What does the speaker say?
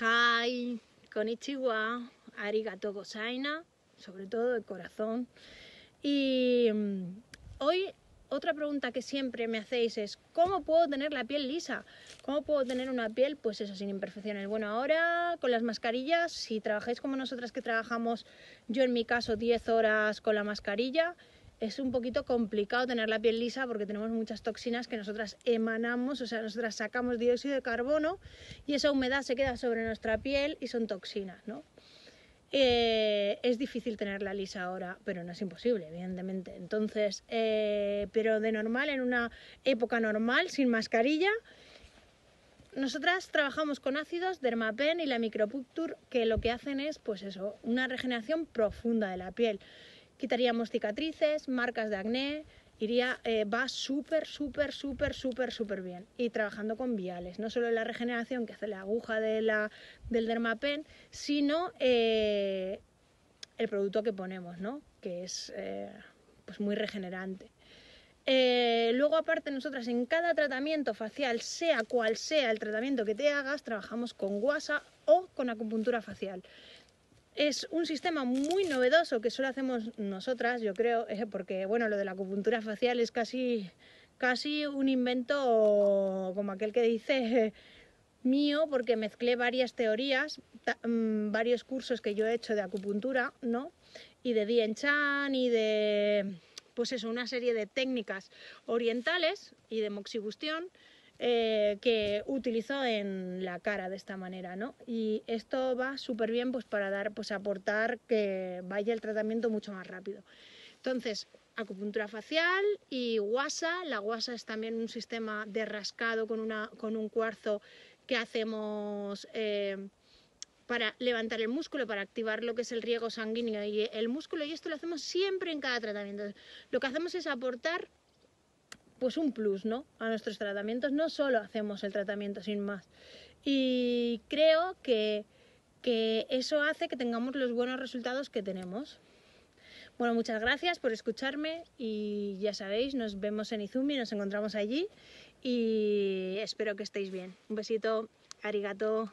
Hi, konnichiwa, Arigato gozaima, sobre todo el corazón. Y mm, hoy otra pregunta que siempre me hacéis es, ¿cómo puedo tener la piel lisa? ¿Cómo puedo tener una piel, pues eso, sin imperfecciones? Bueno, ahora con las mascarillas, si trabajáis como nosotras que trabajamos, yo en mi caso 10 horas con la mascarilla, es un poquito complicado tener la piel lisa porque tenemos muchas toxinas que nosotras emanamos, o sea, nosotras sacamos dióxido de carbono y esa humedad se queda sobre nuestra piel y son toxinas, ¿no? Eh, es difícil tenerla lisa ahora, pero no es imposible, evidentemente. Entonces, eh, pero de normal, en una época normal, sin mascarilla, nosotras trabajamos con ácidos, dermapen y la Micropuctur, que lo que hacen es, pues eso, una regeneración profunda de la piel. Quitaríamos cicatrices, marcas de acné, iría, eh, va súper, súper, súper, súper, súper bien. Y trabajando con viales, no solo la regeneración que hace la aguja de la, del dermapen, sino eh, el producto que ponemos, ¿no? que es eh, pues muy regenerante. luego, aparte, nosotras en cada tratamiento facial, sea cual sea el tratamiento que te hagas, trabajamos con guasa o con acupuntura facial. Es un sistema muy novedoso que solo hacemos nosotras, yo creo, eh, porque bueno, lo de la acupuntura facial es casi, un invento como aquel que dice eh, mío porque mezclé varias teorías, mm, varios cursos que yo he hecho de acupuntura, ¿no? Y de Dien Chan y de, pues eso, una serie de técnicas orientales y de moxibustión eh, que utilizo en la cara de esta manera, ¿no? Y esto va súper bien pues para dar, pues aportar que vaya el tratamiento mucho más rápido. Entonces, acupuntura facial y guasa. La guasa es también un sistema de rascado con, una, con un cuarzo que hacemos eh, para levantar el músculo, para activar lo que es el riego sanguíneo y el músculo. Y esto lo hacemos siempre en cada tratamiento. Lo que hacemos es aportar pues un plus, ¿no? A nuestros tratamientos no solo hacemos el tratamiento sin más. Y creo que, que eso hace que tengamos los buenos resultados que tenemos. Bueno, muchas gracias por escucharme y ya sabéis, nos vemos en Izumi, nos encontramos allí y espero que estéis bien. Un besito, arigato.